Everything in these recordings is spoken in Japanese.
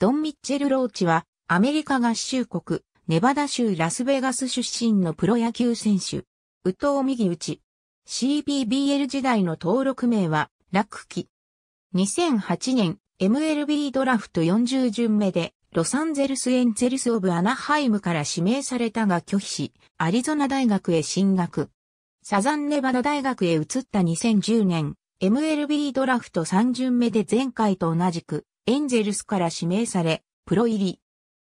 ドン・ミッチェル・ローチは、アメリカ合衆国、ネバダ州ラスベガス出身のプロ野球選手。宇藤右打ち。CPBL 時代の登録名は、クキ。2008年、MLB ドラフト40巡目で、ロサンゼルスエンゼルスオブアナハイムから指名されたが拒否し、アリゾナ大学へ進学。サザンネバダ大学へ移った2010年、MLB ドラフト3巡目で前回と同じく、エンゼルスから指名され、プロ入り。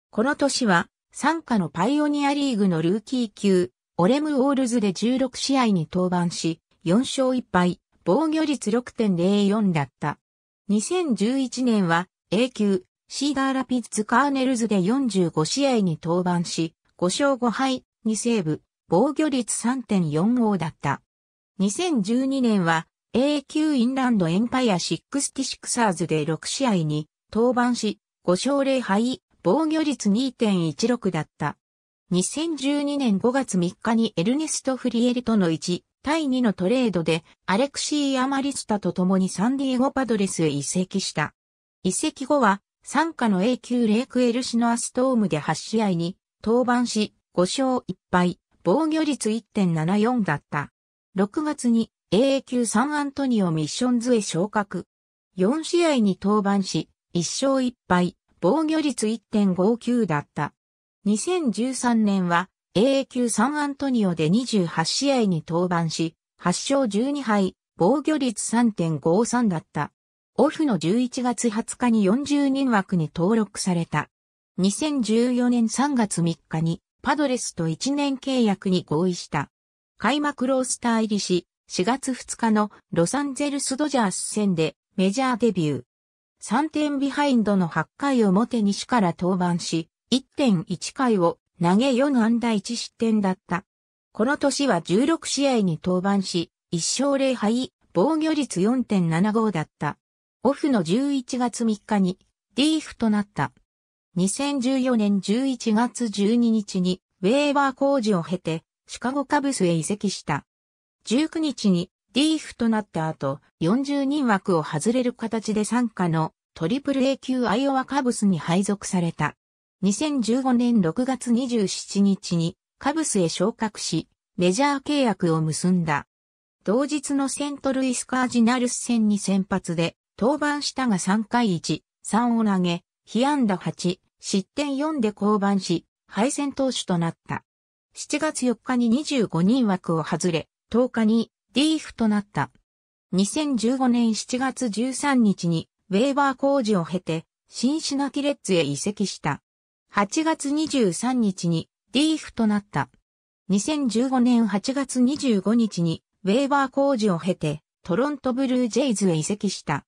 この年は、参加のパイオニアリーグのルーキー級、オレム・オールズで16試合に登板し、4勝1敗、防御率6.04だった。2011年は A 級、シーガーラピッツ・カーネルズで45試合に登板し、5勝5敗、2セーブ、防御率3.45だった。2012年は A 級インランドエンパイアシックスティシクサーズで6試合に登板し、5勝0敗、防御率2.16だった。2012年5月3日にエルネスト・フリエルとの1対2のトレードでアレクシー・アマリスタと共にサンディエゴ・パドレスへ移籍した。移籍後は参加の A 級レイク・エルシノアストームで8試合に登板し5勝1敗、防御率1.74だった。6月に AA 級サンアントニオミッションズへ昇格。4試合に登板し、1勝1敗、防御率1.59だった。2013年は AA 級サンアントニオで28試合に登板し、8勝12敗、防御率3.53だった。オフの11月20日に40人枠に登録された。2014年3月3日にパドレスと1年契約に合意した。開幕ロースター入りし、4月2日のロサンゼルスドジャース戦でメジャーデビュー。3点ビハインドの8回表西から登板し、1.1回を投げ4安打1失点だった。この年は16試合に登板し、1勝0敗、防御率4.75だった。オフの11月3日にリーフとなった。2014年11月12日にウェーバー工事を経てシカゴカブスへ移籍した。19日にリーフとなった後、4人枠を外れる形で参加のトリプル A 級アイオワカブスに配属された。2015年6月27日にカブスへ昇格し、メジャー契約を結んだ。同日のセントルイスカージナルス戦に先発で、登板したが3回1、3を投げ、被安打8、失点4で降板し、敗戦投手となった。7月4日に25人枠を外れ、10日にリーフとなった。2015年7月13日にウェーバー工事を経て新シナキレッツへ移籍した。8月23日にリーフとなった。2015年8月25日にウェーバー工事を経てトロントブルージェイズへ移籍した。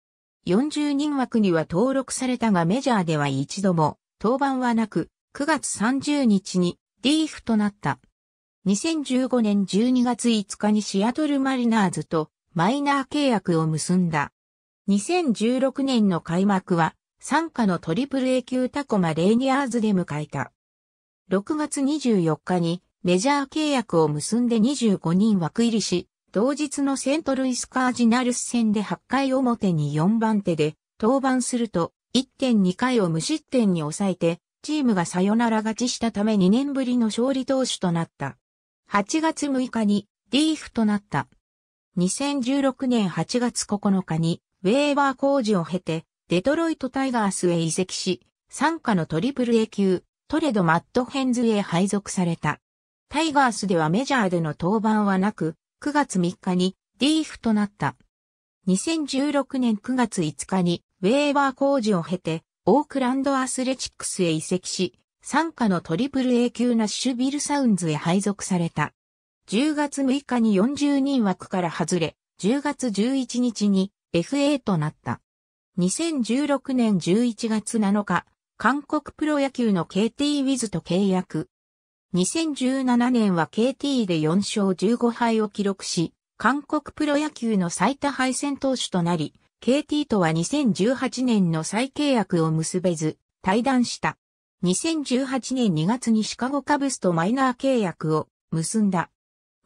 40人枠には登録されたがメジャーでは一度も登板はなく9月30日にリーフとなった。2015年12月5日にシアトルマリナーズとマイナー契約を結んだ。2016年の開幕は、参加のトリプル A 級タコマレーニアーズで迎えた。6月24日にメジャー契約を結んで25人枠入りし、同日のセントルイスカージナルス戦で8回表に4番手で登板すると1.2回を無失点に抑えてチームがサヨナラ勝ちしたため2年ぶりの勝利投手となった。8月6日にリーフとなった。2016年8月9日にウェーバー工事を経てデトロイトタイガースへ移籍し、参加のトリプル A 級トレドマットヘンズへ配属された。タイガースではメジャーでの登板はなく、9月3日にリーフとなった。2016年9月5日にウェーバー工事を経てオークランドアスレチックスへ移籍し、参加のトリプル A 級ナッシュビルサウンズへ配属された。10月6日に40人枠から外れ、10月11日に FA となった。2016年11月7日、韓国プロ野球の KT ウィズと契約。2017年は KT で4勝15敗を記録し、韓国プロ野球の最多敗戦投手となり、KT とは2018年の再契約を結べず、退団した。2018年2月にシカゴカブスとマイナー契約を結んだ。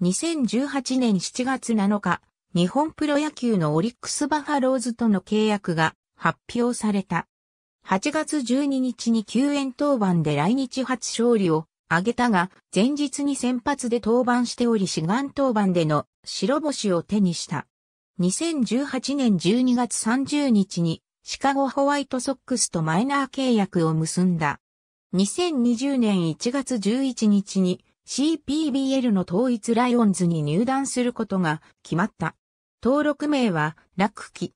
2018年7月7日、日本プロ野球のオリックスバファローズとの契約が発表された。8月12日に救援登板で来日初勝利を挙げたが、前日に先発で登板しており志願登板での白星を手にした。2018年12月30日にシカゴホワイトソックスとマイナー契約を結んだ。2020年1月11日に CPBL の統一ライオンズに入団することが決まった。登録名は楽器。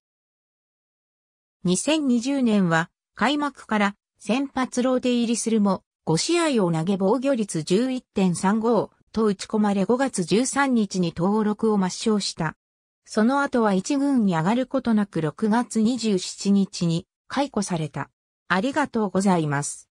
2020年は開幕から先発ローテ入りするも5試合を投げ防御率11.35と打ち込まれ5月13日に登録を抹消した。その後は1軍に上がることなく6月27日に解雇された。ありがとうございます。